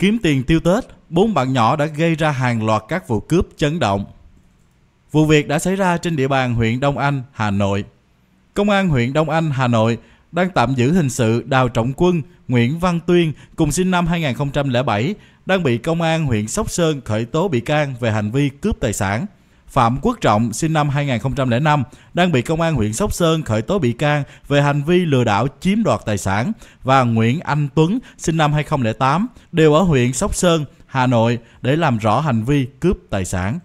Kiếm tiền tiêu Tết, bốn bạn nhỏ đã gây ra hàng loạt các vụ cướp chấn động. Vụ việc đã xảy ra trên địa bàn huyện Đông Anh, Hà Nội. Công an huyện Đông Anh, Hà Nội đang tạm giữ hình sự Đào Trọng Quân, Nguyễn Văn Tuyên cùng sinh năm 2007 đang bị công an huyện Sóc Sơn khởi tố bị can về hành vi cướp tài sản – Phạm Quốc Trọng sinh năm 2005 đang bị công an huyện Sóc Sơn khởi tố bị can về hành vi lừa đảo chiếm đoạt tài sản và Nguyễn Anh Tuấn sinh năm 2008 đều ở huyện Sóc Sơn, Hà Nội để làm rõ hành vi cướp tài sản.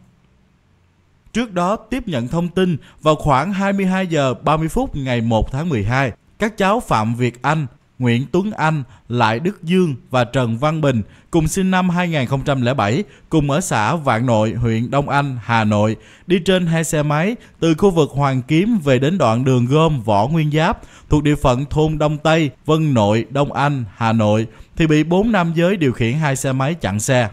Trước đó tiếp nhận thông tin vào khoảng 22 giờ 30 phút ngày 1 tháng 12, các cháu Phạm Việt Anh, Nguyễn Tuấn Anh, Lại Đức Dương và Trần Văn Bình cùng sinh năm 2007, cùng ở xã Vạn Nội, huyện Đông Anh, Hà Nội, đi trên hai xe máy từ khu vực Hoàng Kiếm về đến đoạn đường gom Võ Nguyên Giáp thuộc địa phận thôn Đông Tây, Vân Nội, Đông Anh, Hà Nội thì bị bốn nam giới điều khiển hai xe máy chặn xe.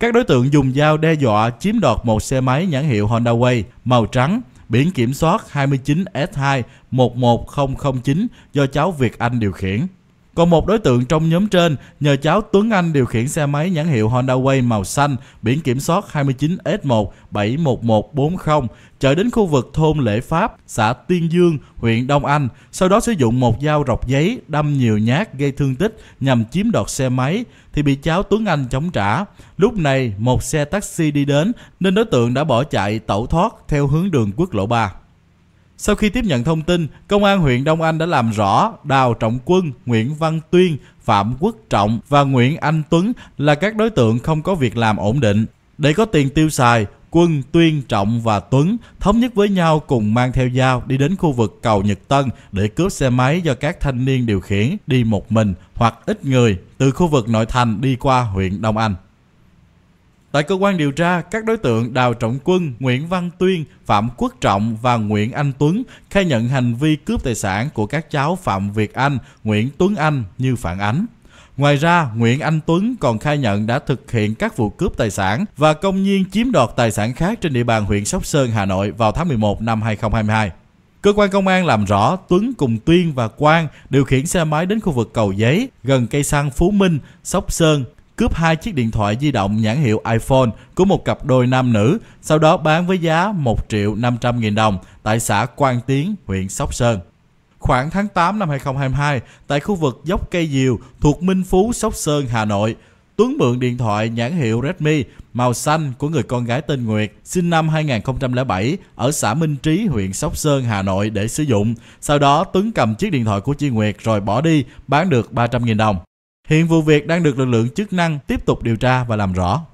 Các đối tượng dùng dao đe dọa chiếm đoạt một xe máy nhãn hiệu Honda Way màu trắng biển kiểm soát 29S2 11009 do cháu Việt Anh điều khiển. Còn một đối tượng trong nhóm trên nhờ cháu Tuấn Anh điều khiển xe máy nhãn hiệu Honda Way màu xanh biển kiểm soát 29S1711140 chở đến khu vực thôn Lễ Pháp, xã Tiên Dương, huyện Đông Anh, sau đó sử dụng một dao rọc giấy đâm nhiều nhát gây thương tích nhằm chiếm đoạt xe máy thì bị cháu Tuấn Anh chống trả. Lúc này một xe taxi đi đến nên đối tượng đã bỏ chạy tẩu thoát theo hướng đường quốc lộ 3. Sau khi tiếp nhận thông tin, Công an huyện Đông Anh đã làm rõ Đào Trọng Quân, Nguyễn Văn Tuyên, Phạm Quốc Trọng và Nguyễn Anh Tuấn là các đối tượng không có việc làm ổn định. Để có tiền tiêu xài, Quân, Tuyên, Trọng và Tuấn thống nhất với nhau cùng mang theo dao đi đến khu vực cầu Nhật Tân để cướp xe máy do các thanh niên điều khiển đi một mình hoặc ít người từ khu vực nội thành đi qua huyện Đông Anh. Tại cơ quan điều tra, các đối tượng Đào Trọng Quân, Nguyễn Văn Tuyên, Phạm Quốc Trọng và Nguyễn Anh Tuấn khai nhận hành vi cướp tài sản của các cháu Phạm Việt Anh, Nguyễn Tuấn Anh như phản ánh. Ngoài ra, Nguyễn Anh Tuấn còn khai nhận đã thực hiện các vụ cướp tài sản và công nhiên chiếm đoạt tài sản khác trên địa bàn huyện Sóc Sơn, Hà Nội vào tháng 11 năm 2022. Cơ quan công an làm rõ Tuấn cùng Tuyên và Quang điều khiển xe máy đến khu vực cầu giấy gần cây xăng Phú Minh, Sóc Sơn cướp hai chiếc điện thoại di động nhãn hiệu iPhone của một cặp đôi nam nữ, sau đó bán với giá 1 triệu 500 nghìn đồng tại xã Quang Tiến, huyện Sóc Sơn. Khoảng tháng 8 năm 2022, tại khu vực dốc cây diều thuộc Minh Phú, Sóc Sơn, Hà Nội, Tuấn mượn điện thoại nhãn hiệu Redmi màu xanh của người con gái tên Nguyệt sinh năm 2007 ở xã Minh Trí, huyện Sóc Sơn, Hà Nội để sử dụng. Sau đó Tuấn cầm chiếc điện thoại của chị Nguyệt rồi bỏ đi, bán được 300.000 đồng. Hiện vụ việc đang được lực lượng chức năng tiếp tục điều tra và làm rõ.